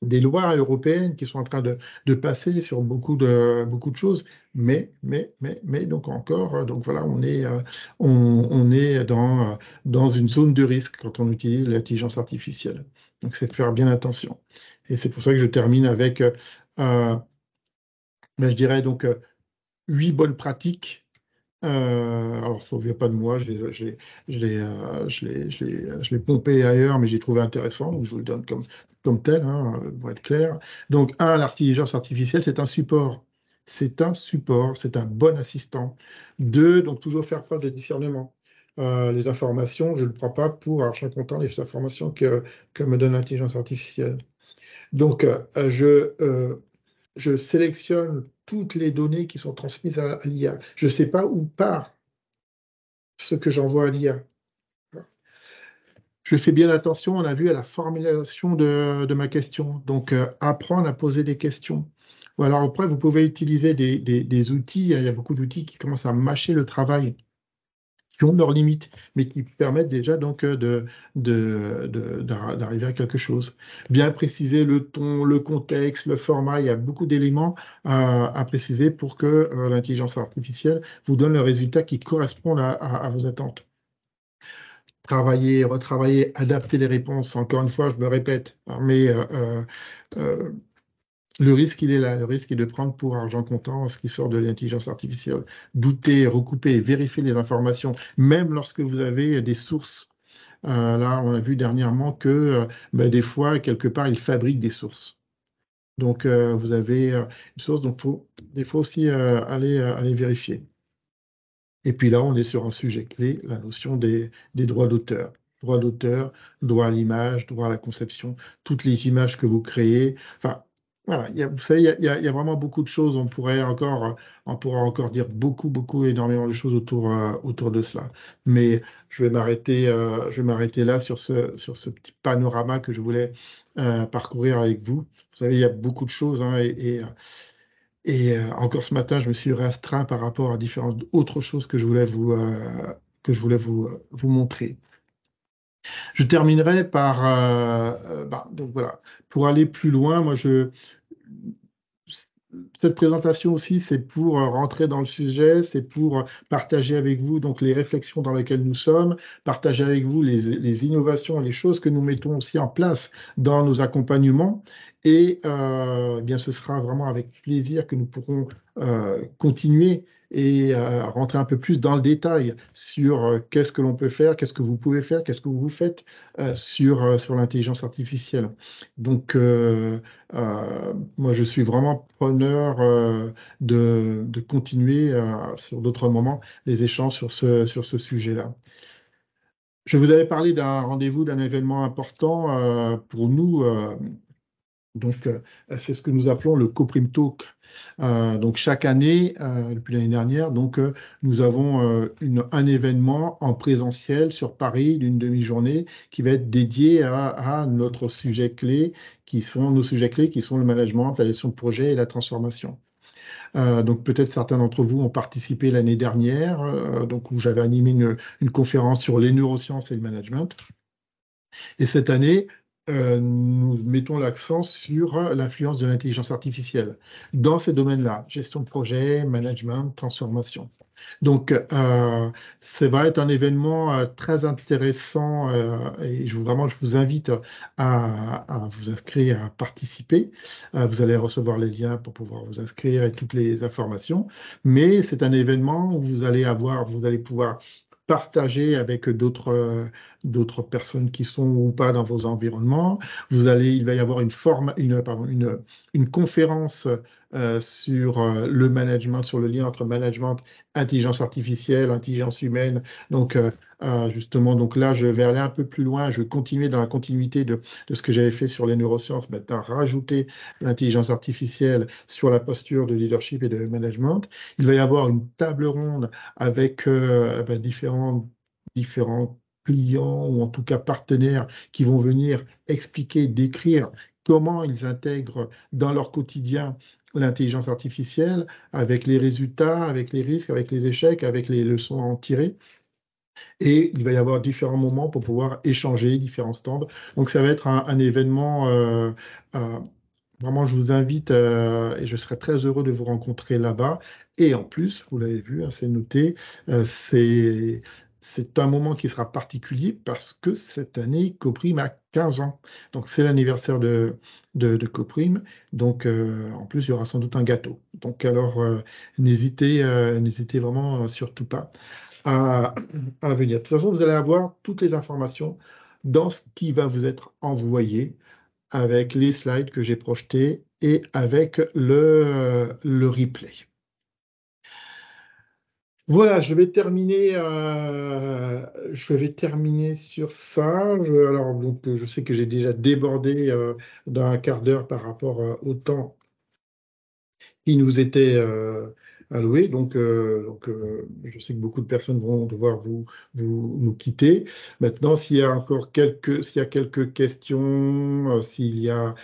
des lois européennes qui sont en train de, de, passer sur beaucoup de beaucoup de choses, mais mais mais mais donc encore euh, donc voilà on est on, on est dans dans une zone de risque quand on utilise l'intelligence artificielle. Donc c'est de faire bien attention. Et c'est pour ça que je termine avec euh, ben, je dirais donc euh, huit bonnes pratiques. Euh, alors, ça ne vient pas de moi, je l'ai les pompé ailleurs, mais j'ai trouvé intéressant, donc je vous le donne comme, comme tel, hein, pour être clair. Donc, un, l'intelligence artificielle, c'est un support. C'est un support, c'est un bon assistant. Deux, donc toujours faire preuve de discernement. Euh, les informations, je ne prends pas pour argent comptant les informations que, que me donne l'intelligence artificielle. Donc, je je sélectionne toutes les données qui sont transmises à, l'IA. Je ne sais pas où part ce que j'envoie à l'IA. Je fais bien attention, on a vu à la formulation de, ma question. Donc, euh, apprendre à poser des questions. Ou alors après, vous pouvez utiliser des outils. Il y a beaucoup d'outils qui commencent à mâcher le travail qui ont leurs limites, mais qui permettent déjà donc euh, de, d'arriver à quelque chose. Bien préciser le ton, le contexte, le format, il y a beaucoup d'éléments à, préciser pour que euh, l'intelligence artificielle vous donne le résultat qui correspond à, vos attentes travailler, retravailler, adapter les réponses. Encore une fois, je me répète, hein, mais euh, le risque, il est là. Le risque est de prendre pour argent comptant ce qui sort de l'intelligence artificielle. Douter, recouper, vérifier les informations, même lorsque vous avez des sources. Euh, là, on a vu dernièrement que euh, ben, des fois, quelque part, ils fabriquent des sources. Donc, euh, vous avez une source, donc faut, il faut aussi aller, aller vérifier. Et puis là, on est sur un sujet clé, la notion des, droits d'auteur droit d'auteur, droit à l'image, droit à la conception, toutes les images que vous créez. Enfin, ah, voilà, il y a, vraiment beaucoup de choses. On pourrait encore, euh, on pourra encore dire beaucoup, beaucoup, énormément de choses autour, euh, autour de cela. Mais je vais m'arrêter, euh, je vais m'arrêter là sur ce, sur ce petit panorama que je voulais parcourir avec vous. Vous savez, il y a beaucoup de choses, hein, et, et, et encore ce matin, je me suis restreint par rapport à différentes autres choses que je voulais vous, que je voulais vous, vous montrer. Je terminerai par, euh, euh, bah, donc voilà, pour aller plus loin, moi cette présentation aussi, c'est pour euh, rentrer dans le sujet, c'est pour partager avec vous donc les réflexions dans lesquelles nous sommes, partager avec vous les, innovations et les choses que nous mettons aussi en place dans nos accompagnements. Et eh bien, ce sera vraiment avec plaisir que nous pourrons continuer et euh, rentrer un peu plus dans le détail sur euh, qu'est-ce que l'on peut faire, qu'est-ce que vous pouvez faire, qu'est-ce que vous faites euh, sur, sur l'intelligence artificielle. Donc, moi, je suis vraiment preneur de, de, continuer sur d'autres moments les échanges sur ce, sur ce sujet-là. Je vous avais parlé d'un rendez-vous, d'un événement important pour nous donc, euh, c'est ce que nous appelons le Coprime Talk. Euh, donc, chaque année, euh, depuis l'année dernière, donc, nous avons un événement en présentiel sur Paris d'une demi-journée qui va être dédié à, à, notre sujet clé, qui sont nos sujets clés, qui sont le management, la gestion de projet et la transformation. donc peut-être certains d'entre vous ont participé l'année dernière, donc où j'avais animé une, une, conférence sur les neurosciences et le management. Et cette année, euh, nous mettons l'accent sur l'influence de l'intelligence artificielle dans ces domaines-là, gestion de projet, management, transformation. Donc, euh, ça va être un événement euh, très intéressant euh, et je, vraiment, je vous invite à, à vous inscrire, à participer. vous allez recevoir les liens pour pouvoir vous inscrire et toutes les informations. Mais c'est un événement où vous allez avoir, vous allez pouvoir partager avec d'autres euh, d'autres personnes qui sont ou pas dans vos environnements. Vous allez, il va y avoir une forme, une, pardon, une une conférence euh, sur euh, le management, sur le lien entre management, intelligence artificielle, intelligence humaine. Donc, euh, justement, donc là, je vais aller un peu plus loin. Je vais continuer dans la continuité de, de ce que j'avais fait sur les neurosciences, maintenant rajouter l'intelligence artificielle sur la posture de leadership et de management. Il va y avoir une table ronde avec ben, différents, différents clients ou en tout cas partenaires qui vont venir expliquer, décrire comment ils intègrent dans leur quotidien l'intelligence artificielle, avec les résultats, avec les risques, avec les échecs, avec les leçons à en tirer. Et il va y avoir différents moments pour pouvoir échanger, différents stands. Donc ça va être un, événement, euh, euh, vraiment je vous invite euh, et je serai très heureux de vous rencontrer là-bas. Et en plus, vous l'avez vu, assez hein, c'est noté, c'est c'est un moment qui sera particulier parce que cette année, Coprime a 15 ans. Donc, c'est l'anniversaire de, de, Coprime. Donc, euh, en plus, il y aura sans doute un gâteau. Donc, alors, euh, n'hésitez, euh, n'hésitez vraiment surtout pas à, venir. De toute façon, vous allez avoir toutes les informations dans ce qui va vous être envoyé avec les slides que j'ai projetés et avec le, le replay. Voilà, je vais terminer. Euh, je vais terminer sur ça. alors donc, je sais que j'ai déjà débordé euh, d'un quart d'heure par rapport euh, au temps qui nous était euh, alloué. Donc, donc je sais que beaucoup de personnes vont devoir vous, vous nous quitter. Maintenant, s'il y a encore quelques, s'il y a quelques questions, s'il y a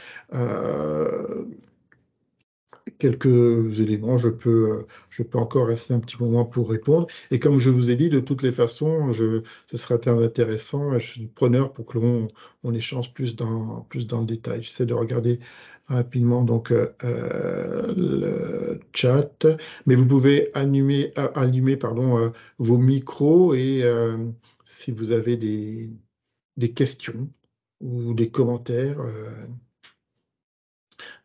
quelques éléments, je peux, je peux encore rester un petit moment pour répondre. Et comme je vous ai dit, de toutes les façons, ce sera très intéressant. Je suis preneur pour que l'on on échange plus dans, plus dans le détail. J'essaie de regarder rapidement donc euh, euh, le chat, mais vous pouvez euh, allumer pardon, vos micros et si vous avez des, des questions ou des commentaires.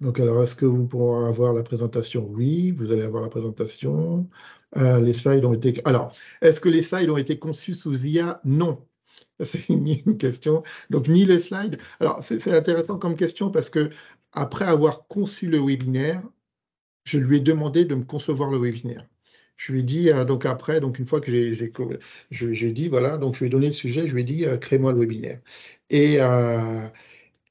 Donc, alors, est-ce que vous pourrez avoir la présentation Oui, vous allez avoir la présentation. Euh, les slides ont été. Alors, est-ce que les slides ont été conçus sous IA Non. C'est une question. Donc, ni les slides. Alors, c'est intéressant comme question parce que, après avoir conçu le webinaire, je lui ai demandé de me concevoir le webinaire je lui ai dit, euh, donc après, donc une fois que j'ai dit, voilà, donc je lui ai donné le sujet, je lui ai dit, euh, crée-moi le webinaire. Et,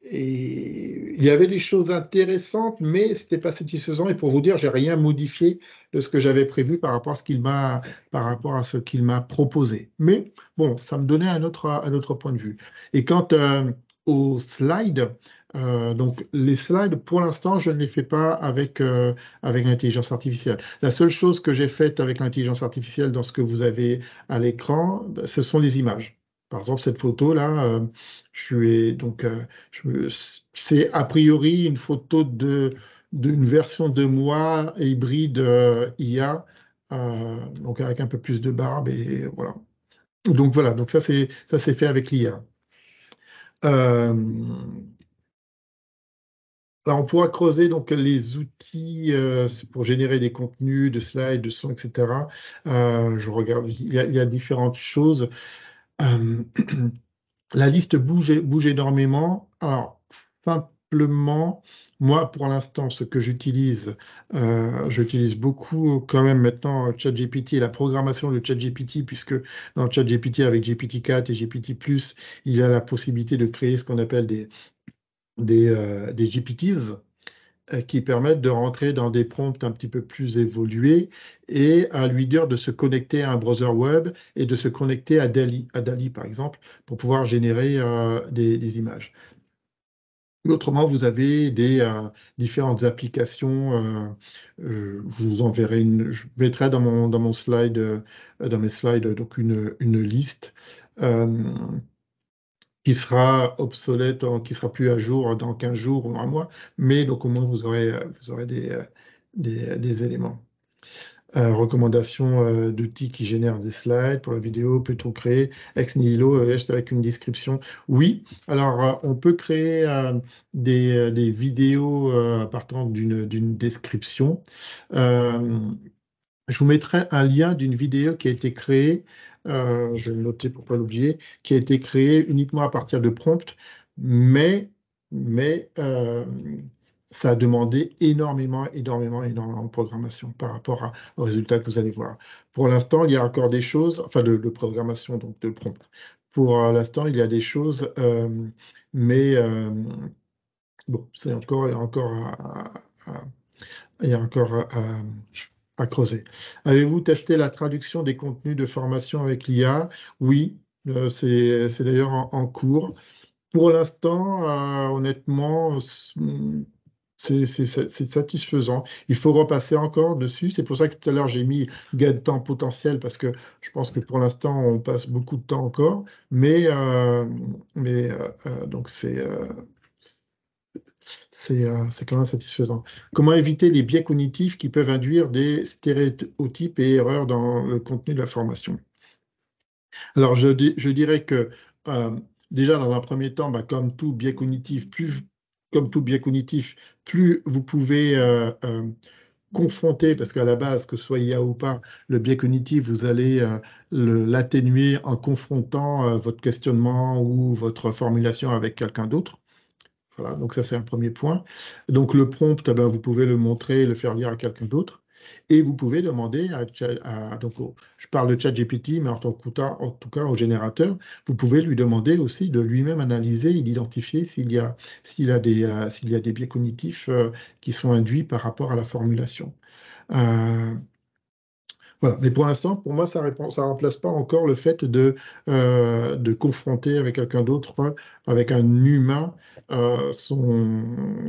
et il y avait des choses intéressantes, mais c'était pas satisfaisant. Et pour vous dire, j'ai rien modifié de ce que j'avais prévu par rapport à ce qu'il m'a, par rapport à ce qu'il m'a proposé. Mais bon, ça me donnait un autre, un autre point de vue. Et quant euh, aux slides, euh, donc les slides, pour l'instant, je ne les fais pas avec, euh, avec l'intelligence artificielle. La seule chose que j'ai faite avec l'intelligence artificielle dans ce que vous avez à l'écran, ce sont les images. Par exemple, cette photo là, euh, euh, c'est a priori une photo d'une version de moi hybride euh, IA, donc avec un peu plus de barbe et voilà. Donc voilà, donc ça c'est fait avec l'IA. on pourra creuser donc les outils pour générer des contenus, de slides, de sons, etc. je regarde, il y, a, différentes choses. Euh, la liste bouge, énormément. Alors, simplement, moi, pour l'instant, ce que j'utilise, euh, j'utilise beaucoup quand même maintenant ChatGPT la programmation de ChatGPT, puisque dans ChatGPT avec GPT-4 et GPT+, il y a la possibilité de créer ce qu'on appelle des euh, GPTs, euh, qui permettent de rentrer dans des prompts un petit peu plus évolués et à lui dire de se connecter à un browser web et de se connecter à DALI, à par exemple, pour pouvoir générer euh, des, images. Autrement, vous avez des euh, différentes applications. je vous enverrai une, je mettrai dans dans mon slide, dans mes slides donc une, une liste qui sera obsolète, qui sera plus à jour dans 15 jours ou un mois, mais donc au moins vous aurez, vous aurez des, éléments. Euh, recommandations euh, d'outils qui génèrent des slides pour la vidéo, peut-on créer ex nihilo juste euh, avec une description Oui, alors euh, on peut créer des, des, vidéos partant d'une description. je vous mettrai un lien d'une vidéo qui a été créée euh, je vais le noter pour pas l'oublier, qui a été créé uniquement à partir de prompt, mais, mais euh, ça a demandé énormément, énormément, énormément de programmation par rapport à, aux résultats que vous allez voir. Pour l'instant, il y a encore des choses, enfin de, programmation, donc de prompt. Pour euh, l'instant, il y a des choses, mais bon, c'est encore, encore il y a encore à, à creuser. Avez-vous testé la traduction des contenus de formation avec l'IA Oui, euh, c'est d'ailleurs en, cours. Pour l'instant, euh, honnêtement, c'est satisfaisant. Il faut repasser encore dessus. C'est pour ça que tout à l'heure, j'ai mis gain de temps potentiel parce que je pense que pour l'instant, on passe beaucoup de temps encore. mais euh, donc, c'est euh, c'est quand même satisfaisant. Comment éviter les biais cognitifs qui peuvent induire des stéréotypes et erreurs dans le contenu de la formation Alors, je, dirais que euh, déjà, dans un premier temps, bah, comme tout biais cognitif, plus, comme tout biais cognitif, plus vous pouvez euh, confronter, parce qu'à la base, que ce soit IA ou pas, le biais cognitif, vous allez l'atténuer en confrontant votre questionnement ou votre formulation avec quelqu'un d'autre. Voilà, donc ça c'est un premier point. Donc le prompt, eh ben, vous pouvez le montrer, le faire lire à quelqu'un d'autre. Et vous pouvez demander à, donc je parle de ChatGPT, mais en, tant que, en tout cas au générateur, vous pouvez lui demander aussi de lui-même analyser et d'identifier s'il y a s'il a des euh, s'il a des biais cognitifs euh, qui sont induits par rapport à la formulation. Euh, mais pour l'instant, pour moi, ça ne remplace pas encore le fait de, euh, confronter avec quelqu'un d'autre, avec un humain, euh,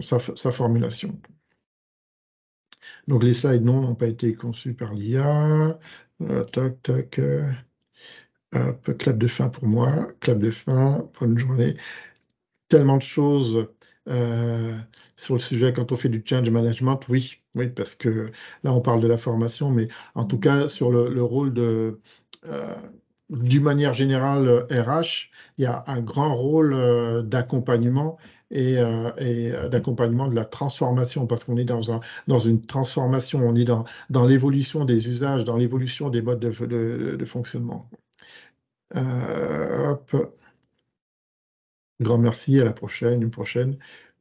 sa, formulation. Donc les slides, non, n'ont pas été conçus par l'IA. Euh, tac, clap de fin pour moi. Clap de fin, bonne journée. Tellement de choses sur le sujet quand on fait du change management, oui oui, parce que là, on parle de la formation, mais en tout mmh. cas, sur le, rôle de, euh, d'une manière générale, RH, euh, il y a un grand rôle euh, d'accompagnement et, d'accompagnement de la transformation, parce qu'on est dans, un, dans une transformation, on est dans, dans l'évolution des usages, dans l'évolution des modes de, fonctionnement. hop. Grand merci, à la prochaine, une prochaine.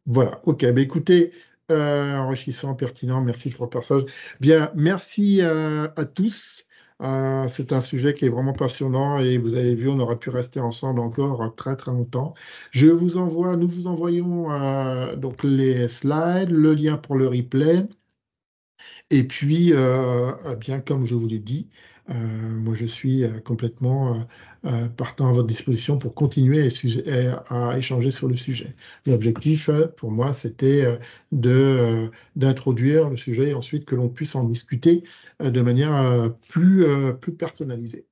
Voilà, ok, bah, écoutez, enrichissant, pertinent. Merci pour le passage. Bien, merci euh, à tous. Euh, c'est un sujet qui est vraiment passionnant et vous avez vu, on aurait pu rester ensemble encore très très longtemps. Je vous envoie, nous vous envoyons euh, donc les slides, le lien pour le replay. Et puis, bien comme je vous l'ai dit, euh, moi, je suis euh, complètement euh, partant à votre disposition pour continuer à, échanger sur le sujet. L'objectif, pour moi, c'était de d'introduire le sujet et ensuite que l'on puisse en discuter de manière plus, plus personnalisée.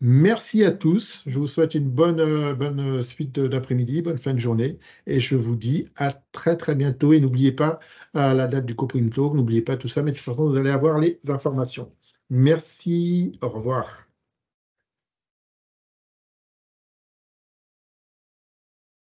Merci à tous. Je vous souhaite une bonne, bonne suite d'après-midi, bonne fin de journée. Et je vous dis à très, très bientôt. Et n'oubliez pas euh, la date du Coprime Talk. N'oubliez pas tout ça. Mais de toute façon, vous allez avoir les informations. Merci, au revoir.